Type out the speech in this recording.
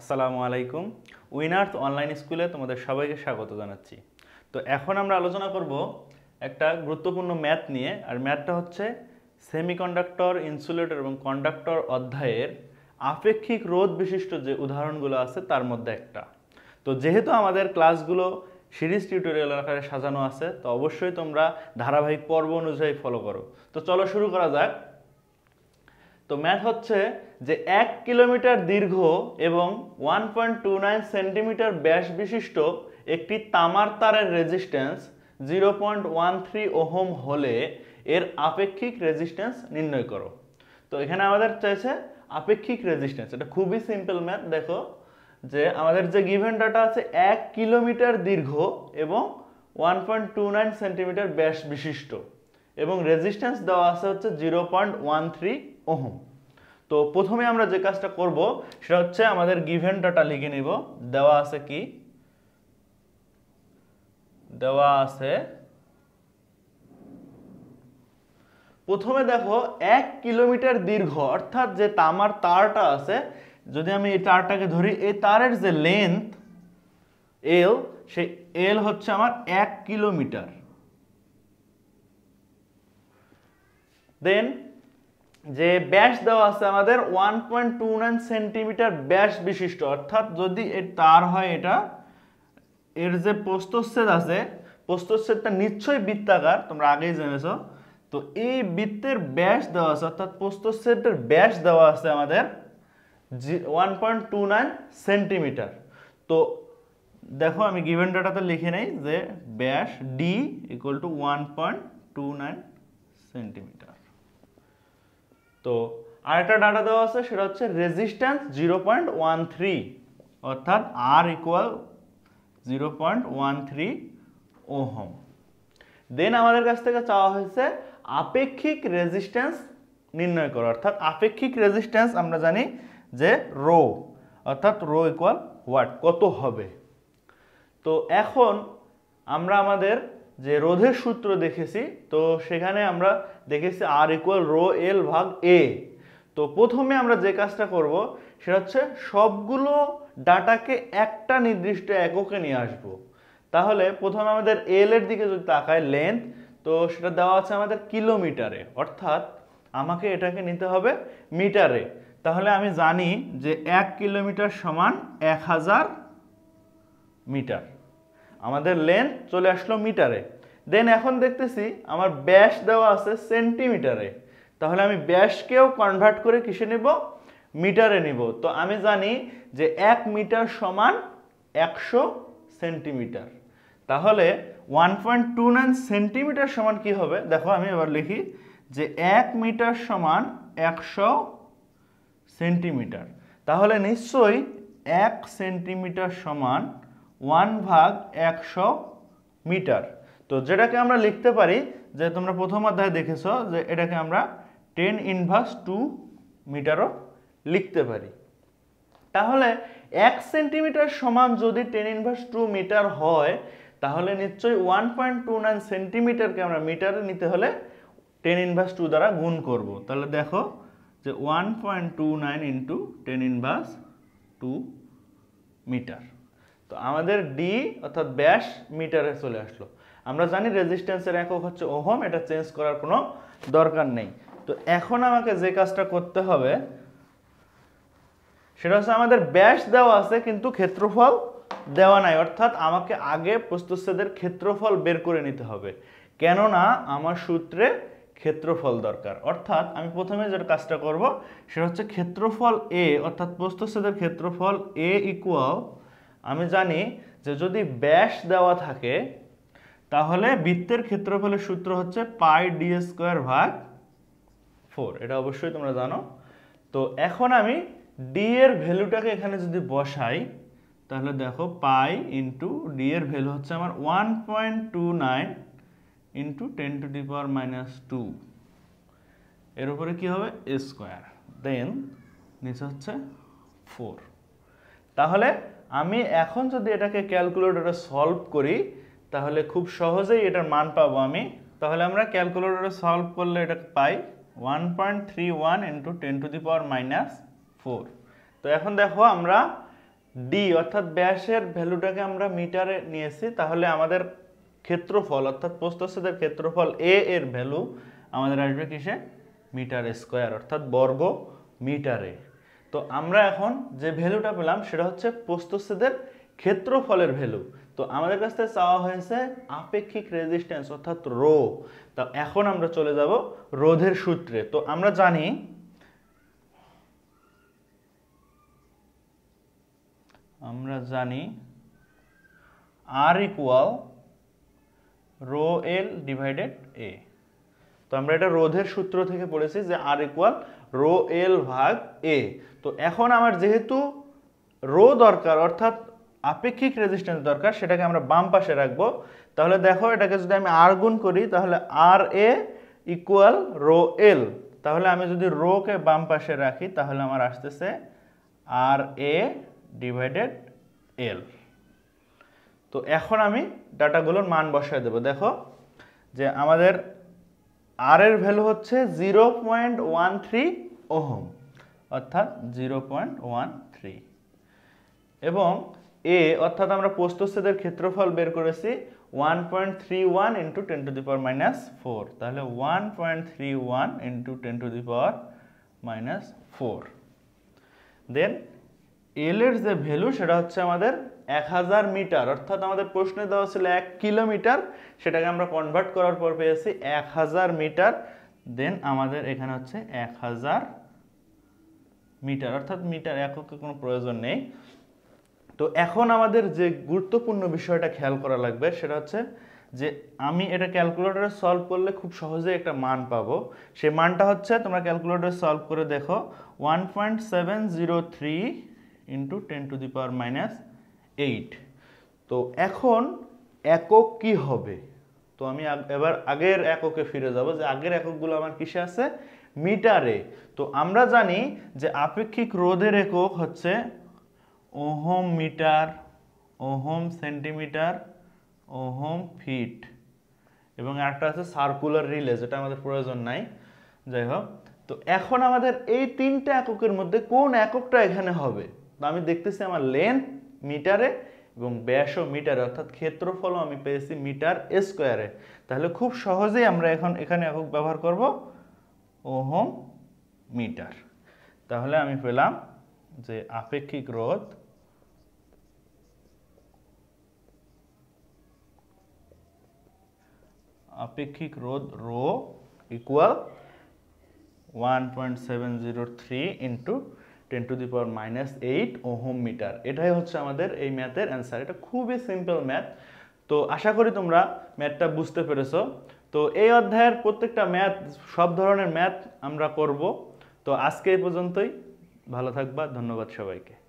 আসসালামু আলাইকুম winners online স্কুলে তোমাদের সবাইকে স্বাগত জানাচ্ছি তো এখন আমরা আলোচনা করব একটা গুরুত্বপূর্ণ ম্যাথ নিয়ে আর ম্যাথটা হচ্ছে সেমিকন্ডাক্টর ইনসুলেটর এবং কন্ডাক্টর অধ্যায়ের আপেক্ষিক রোধ বিশিষ্ট যে উদাহরণগুলো আছে তার মধ্যে একটা তো যেহেতু আমাদের ক্লাসগুলো সিরিজ টিউটোরিয়াল আকারে সাজানো আছে তো অবশ্যই তোমরা ধারাবাহিক পর্ব অনুযায়ী ফলো করো তো চলো শুরু করা যাক তো ম্যাথ হচ্ছে যে এক কিলোমিটার দীর্ঘ এবং one point two nine centimetre ব্যাস বিশিষ্ট একটি তামার তারের resistance zero point one three ohm হলে এর আপেক্ষিক রেজিস্ট্যান্স নির্ণয় করো তো এখানে আমাদের চাইছে আপেক্ষিক রেজিস্ট্যান্স এটা খুবই সিম্পল ম্যাথ দেখো যে আমাদের যে গিভেন ডাটা আছে এক কিলোমিটার দীর্ঘ এবং one point two nine centimetre ব্যাস বিশিষ্ট এবং রেজিস্ট্যান্স দেওয়া আছে হচ্ছে zero point one three ohm তো প্রথমে আমরা যে কাজটা করব সেটা হচ্ছে আমাদের গিভেন ডাটা লিখে নিব দেওয়া আছে কি দেওয়া আছে প্রথমে দেখো এক কিলোমিটার দীর্ঘ অর্থাৎ যে তামার তারটা আছে যদি আমি এই তারটাকে ধরি এই তারের যে লেন্থ এল সেই এল হচ্ছে আমার এক কিলোমিটার দেন যে ব্যাস দেওয়া আছে আমাদের one point two nine centimetre ব্যাস বিশিষ্ট অর্থাৎ যদি এর তার হয় এটা এর যে প্রস্তচ্ছেদ আছে প্রস্তচ্ছেদটা নিশ্চয়ই বৃত্তাকার তোমরা আগেই জেনেছ তো এই বৃত্তের ব্যাস দেওয়া আছে অর্থাৎ প্রস্তচ্ছেদের ব্যাস দেওয়া আছে আমাদের one point two nine centimetre তো দেখো আমি গিভেন ডাটাতে লিখে নেই যে ব্যাস D equal to one point two nine centimetre তো আরেকটা ডাটা দেওয়া আছে সেটা হচ্ছে resistance zero point one three অর্থাৎ R equal zero point one three ohm then আমাদের কাছ থেকে চাওয়া হয়েছে আপেক্ষিক রেজিস্ট্যান্স নির্ণয় করা অর্থাৎ আপেক্ষিক রেজিস্ট্যান্স আমরা জানি যে রো অর্থাৎ রো ইকুয়াল ওয়াট কত হবে তো এখন আমরা আমাদের যে রোধের সূত্র দেখেছি তো সেখানে আমরা দেখেছি আর ইকুয়াল রো এল ভাগ এ তো প্রথমে আমরা যে কাজটা করব সেটা হচ্ছে সবগুলো ডাটাকে একটা নির্দিষ্ট এককে নিয়ে আসব। তাহলে প্রথমে আমাদের এল এর দিকে যদি তাকায় লেন্থ তো সেটা দেওয়া আছে আমাদের কিলোমিটারে অর্থাৎ আমাকে এটাকে নিতে হবে মিটারে তাহলে আমি জানি যে এক কিলোমিটার সমান এক হাজার মিটার আমাদের লেন্থ চলে আসলো মিটারে দেন এখন দেখতেছি আমার ব্যাস দেওয়া আছে সেন্টিমিটারে তাহলে আমি ব্যাসকেও কনভার্ট করে কিসে নেব মিটারে নিব তো আমি জানি যে এক মিটার সমান একশো সেন্টিমিটার তাহলে one point two nine centimetre সমান কি হবে দেখো আমি এবার লিখি যে এক মিটার সমান একশো সেন্টিমিটার তাহলে নিশ্চয়ই এক সেন্টিমিটার সমান ওয়ান ভাগ একশো মিটার তো যেটাকে আমরা লিখতে পারি যে তোমরা প্রথম অধ্যায়ে দেখেছ যে এটাকে আমরা টেন ইনভার্স টু মিটারও লিখতে পারি তাহলে এক সেন্টিমিটার সমান যদি টেন ইনভার্স টু মিটার হয় তাহলে নিশ্চয়ই ওয়ান পয়েন্ট টু নাইন সেন্টিমিটারকে আমরা মিটারে নিতে হলে টেন ইনভার্স টু দ্বারা গুণ করব তাহলে দেখো যে one point two nine into ten inverse two metre তো আমাদের ডি অর্থাৎ ব্যাস মিটারে চলে আসলো আমরা জানি রেজিস্ট্যান্সের একক হচ্ছে ওহম এটা চেঞ্জ করার কোনো দরকার নেই তো এখন আমাকে যে কাজটা করতে হবে সেটা হচ্ছে আমাদের ব্যাস দেওয়া আছে কিন্তু ক্ষেত্রফল দেওয়া নাই অর্থাৎ আমাকে আগে প্রস্তুচ্ছেদের ক্ষেত্রফল বের করে নিতে হবে কেননা আমার সূত্রে ক্ষেত্রফল দরকার অর্থাৎ আমি প্রথমে যেটা কাজটা করব সেটা হচ্ছে ক্ষেত্রফল এ অর্থাৎ প্রস্তুতের ক্ষেত্রফল এ ইকুয়াল আমি জানি যে যদি ব্যাস দেওয়া থাকে তাহলে বৃত্তের ক্ষেত্রফলের সূত্র হচ্ছে পাই ডি স্কোয়ার ভাগ ফোর এটা অবশ্যই তোমরা জানো তো এখন আমি ডি এর ভ্যালুটাকে এখানে যদি বসাই তাহলে দেখো পাই ইন্টু ডি এর ভ্যালু হচ্ছে আমার one point two nine into ten to the power minus two এর উপরে কী হবে স্কোয়ার দেন নিচে হচ্ছে ফোর তাহলে আমি এখন যদি এটাকে ক্যালকুলেটরে সলভ করি তাহলে খুব সহজেই এটার মান পাবো আমি তাহলে আমরা ক্যালকুলেটরে সলভ করলে এটা পাই one point three one into ten to the power minus four তো এখন দেখো আমরা ডি অর্থাৎ ব্যাসের ভ্যালুটাকে আমরা মিটারে নিয়েছি তাহলে আমাদের ক্ষেত্রফল অর্থাৎ প্রস্তচ্ছেদের ক্ষেত্রফল এ এর ভ্যালু আমাদের আসবে কিসে মিটার স্কোয়ার অর্থাৎ বর্গ মিটারে তো আমরা এখন যে ভ্যালুটা পেলাম সেটা হচ্ছে প্রস্তচ্ছেদের ক্ষেত্রফলের ভ্যালু তো আমাদের কাছ থেকে চাওয়া হয়েছে আপেক্ষিক রেজিস্ট্যান্স অর্থাৎ রো তা এখন আমরা চলে যাব রোধের সূত্রে তো আমরা জানি আমরা জানি R equal rho L divided A তো আমরা এটা রোধের সূত্র থেকে পড়েছি যে আর ইকুয়াল রো এল ভাগ এ তো এখন আমার যেহেতু রো দরকার অর্থাৎ আপেক্ষিক রেজিস্ট্যান্স দরকার সেটাকে আমরা বাম পাশে রাখবো তাহলে দেখো এটাকে যদি আমি আর গুণ করি তাহলে আর এ ইকুয়াল রো এল তাহলে আমি যদি রোকে বাম পাশে রাখি তাহলে আমার আসতেছে আর এ ডিভাইডেড এল তো এখন আমি ডাটাগুলোর মান বসায় দেবো দেখো যে আমাদের আর এর ভ্যালু হচ্ছে zero point one three ohm অর্থাৎ জিরো পয়েন্ট ওয়ান থ্রি এবং এ অর্থাৎ আমরা প্রস্তচ্ছেদের ক্ষেত্রফল বের করেছি one point three one into ten to the power minus four তাহলে one point three one into ten to the power minus four then L এর যে ভ্যালু সেটা হচ্ছে আমাদের এক হাজার মিটার অর্থাৎ আমাদের প্রশ্নে দেওয়া ছিল এক কিলোমিটার সেটাকে আমরা কনভার্ট করার পর পেয়েছি এক হাজার মিটার দেন আমাদের এখানে হচ্ছে এক হাজার মিটার অর্থাৎ মিটার এককে কোনো প্রয়োজন নেই তো এখন আমাদের যে গুরুত্বপূর্ণ বিষয়টা খেয়াল করা লাগবে সেটা হচ্ছে যে আমি এটা ক্যালকুলেটরে সলভ করলে খুব সহজে একটা মান পাবো সে মানটা হচ্ছে তোমরা ক্যালকুলেটরে সলভ করে দেখো one point seven zero three into ten to the power minus eight তো এখন একক কি হবে তো আমি এবার আগের এককে ফিরে যাব যে আগের এককগুলো আমার কিসে আছে মিটারে তো আমরা জানি যে আপেক্ষিক রোধের একক হচ্ছে ohm metre ohm centimetre ohm feet এবং একটা আছে সার্কুলার রিলে যেটা আমাদের প্রয়োজন নাই যাই হোক তো এখন আমাদের এই তিনটা এককের মধ্যে কোন এককটা এখানে হবে তো আমি দেখতেছি আমার লেন্থ মিটারে এবং ব্যাসও মিটারে অর্থাৎ ক্ষেত্রফলও আমি পেয়েছি মিটার স্কোয়ারে তাহলে খুব সহজেই আমরা এখন এখানে একক ব্যবহার করব ওহম মিটার তাহলে আমি পেলাম যে আপেক্ষিক রোধ আপেক্ষিক রোধ rho equal one point seven zero three into ten to the power minus eight ohm metre এটাই হচ্ছে আমাদের এই ম্যাথের অ্যান্সার এটা খুবই সিম্পল ম্যাথ তো আশা করি তোমরা ম্যাথটা বুঝতে পেরেছো তো এই অধ্যায়ের প্রত্যেকটা ম্যাথ সব ধরনের ম্যাথ আমরা করব তো আজকে এই পর্যন্তই ভালো থাকবা ধন্যবাদ সবাইকে